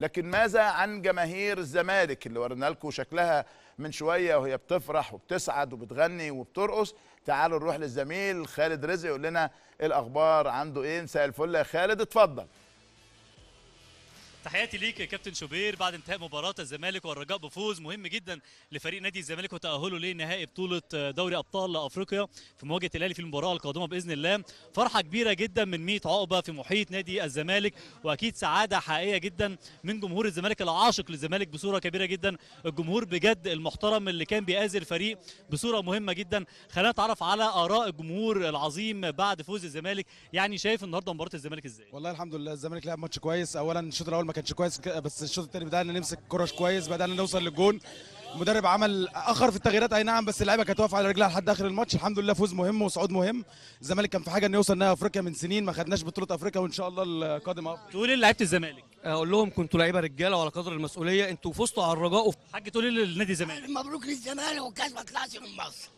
لكن ماذا عن جماهير الزمالك اللي ورنا لكم شكلها من شويه وهي بتفرح وبتسعد وبتغني وبترقص تعالوا نروح للزميل خالد رزق يقول لنا الاخبار عنده ايه مساء الفل يا خالد اتفضل تحياتي ليك يا كابتن شوبير بعد انتهاء مباراه الزمالك والرجاء بفوز مهم جدا لفريق نادي الزمالك وتاهله لنهائي بطوله آه، دوري ابطال افريقيا في مواجهه الاهلي في المباراه القادمه باذن الله فرحه كبيره جدا من 100 عقبه في محيط نادي الزمالك واكيد سعاده حقيقيه جدا من جمهور الزمالك العاشق للزمالك بصوره كبيره جدا الجمهور بجد المحترم اللي كان بيأذي الفريق بصوره مهمه جدا خلينا نتعرف على اراء الجمهور العظيم بعد فوز الزمالك يعني شايف النهارده مباراه الزمالك ازاي والله الحمد لله الزمالك لعب ماتش كويس اولا الشوط الاول كانش كويس بس الشوط الثاني بدانا نمسك كرة كويس بدانا نوصل للجون المدرب عمل اخر في التغييرات اي نعم بس اللعيبه كانت واقفه على رجلها لحد اخر الماتش الحمد لله فوز مهم وصعود مهم الزمالك كان في حاجه انه يوصل نهائي افريقيا من سنين ما خدناش بطوله افريقيا وان شاء الله القادم افضل تقول ايه لعيبه الزمالك آه، اقول لهم كنتوا لعيبه رجاله وعلى قدر المسؤوليه انتوا فزتوا على الرجاء حاجه تقول ايه للنادي الزمالك مبروك للزمالك والكاس ما طلعش من مصر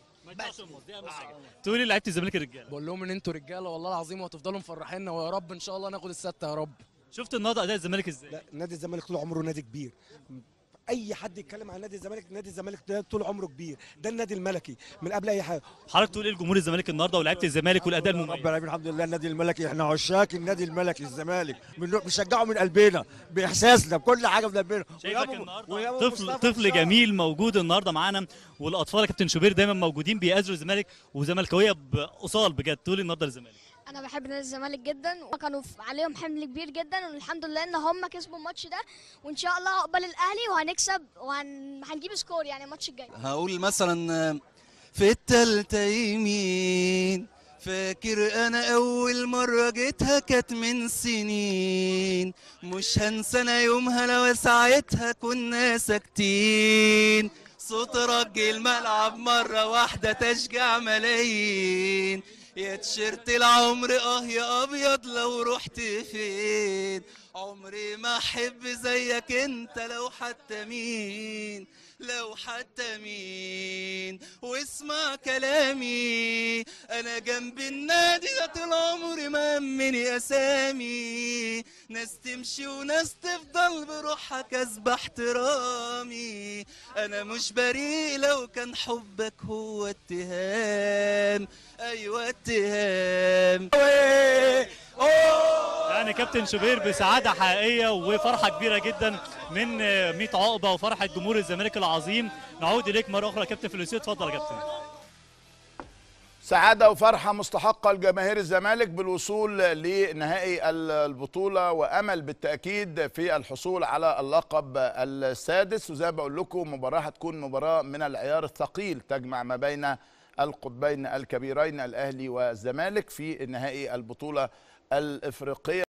تقول لعيبه الزمالك الرجاله بقول لهم ان انتوا رجاله والله العظيم وهتفضلوا مفرحينا ويا رب ان شاء الله ناخد السته يا رب شفت النهارده اداء الزمالك ازاي؟ لا نادي الزمالك طول عمره نادي كبير اي حد يتكلم عن نادي الزمالك نادي الزمالك ده طول عمره كبير ده النادي الملكي من قبل اي حاجه حضرتك تقول ايه لجمهور الزمالك النهارده ولاعيبه الزمالك والاداء المميز رب الحمد لله النادي الملكي احنا عشاق النادي الملكي الزمالك بنشجعه من قلبنا باحساسنا بكل حاجه في قلبنا شايفك النهارده طفل طفل جميل موجود النهارده معانا والاطفال يا كابتن شوبير دايما موجودين بيأذوا الزمالك وزملكاويه باصال بجد تقول إيه النهارده للزمالك انا بحب نادي الزمالك جدا وكانوا عليهم حمل كبير جدا والحمد لله ان هم كسبوا الماتش ده وان شاء الله هقبل الاهلي وهنكسب وهنجيب سكور يعني الماتش الجاي هقول مثلا في التالتة يمين فاكر انا اول مرة جيتها كانت من سنين مش هنسى انا يومها لو ساعتها كنا ساكتين صوت رج الملعب مرة واحدة تشجع ملايين يا تشرت العمر اه يا ابيض لو رحت فين عمري ما احب زيك انت لو حتى مين لو حتى مين واسمع كلامي انا جنب النادي ده طول عمري ما امني اسامي ناس تمشي وناس تفضل بروحها كسب احترامي انا مش بريء لو كان حبك هو اتهام يوتهم يعني كابتن شوبير بسعاده حقيقيه وفرحه كبيره جدا من 100 عقبه وفرحه جمهور الزمالك العظيم نعود اليك مره اخرى كابتن فلوسيو اتفضل يا كابتن سعاده وفرحه مستحقه لجماهير الزمالك بالوصول لنهائي البطوله وامل بالتاكيد في الحصول على اللقب السادس وزي ما بقول لكم مباراه هتكون مباراه من العيار الثقيل تجمع ما بين القطبين الكبيرين الأهلي والزمالك في نهائي البطولة الإفريقية